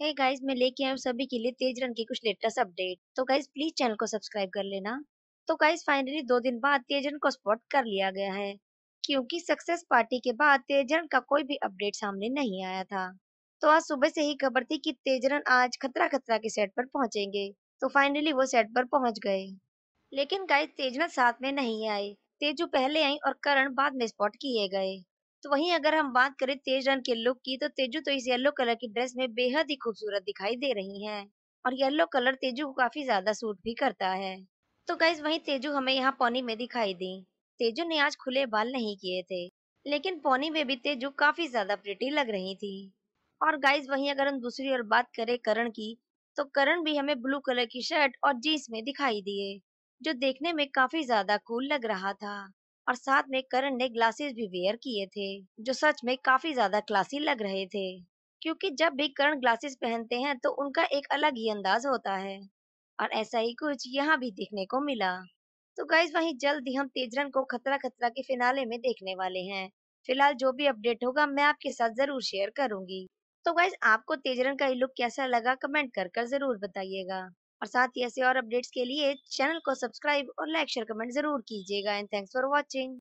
हे hey guys मैं लेके आया सभी के लिए तेज रन की कुछ लेटेस्ट अपडेट तो गाइस प्लीज चैनल को सब्सक्राइब कर लेना तो गाइस फाइनली दो दिन बाद रन को स्पॉट कर लिया गया है क्योंकि सक्सेस पार्टी के बाद तेजरन का कोई भी अपडेट सामने नहीं आया था तो आज सुबह से ही खबर थी कि तेजरन आज खतरा खतरा के सेट पर पहुंचेंगे तो फाइनली वो सेट पर पहुंच गए लेकिन गाइस तेजरन साथ में नहीं आए तेजू पहले आई और करण बाद में स्पॉट किए गए तो वहीं अगर हम बात करें तेज रन के लुक की तो तेजू तो इस येलो कलर की ड्रेस में बेहद ही खूबसूरत दिखाई दे रही है और येलो कलर तेजू को काफी ज्यादा सूट भी करता है तो गाइज वही तेजू हमें यहाँ पौनी में दिखाई दी तेजू ने आज खुले बाल नहीं किए थे लेकिन पौनी में भी तेजू काफी ज्यादा प्रिटी लग रही थी और गाइज वहीं अगर हम दूसरी और बात करें करण की तो करण भी हमें ब्लू कलर की शर्ट और जीन्स में दिखाई दिए जो देखने में काफी ज्यादा कूल लग रहा था और साथ में करण ने ग्लासेस भी वेयर किए थे जो सच में काफी ज्यादा क्लासी लग रहे थे क्योंकि जब भी करण ग्लासेस पहनते हैं तो उनका एक अलग ही अंदाज होता है और ऐसा ही कुछ यहाँ भी देखने को मिला तो गाइज वहीं जल्द ही हम तेजरन को खतरा खतरा के फिनाले में देखने वाले हैं फिलहाल जो भी अपडेट होगा मैं आपके साथ जरूर शेयर करूंगी तो गाइज आपको तेजरन का ये लुक कैसा लगा कमेंट कर कर जरूर बताइएगा और साथ ही ऐसे और अपडेट्स के लिए चैनल को सब्सक्राइब और लाइक शेयर कमेंट जरूर कीजिएगा एंड थैंक्स फॉर वॉचिंग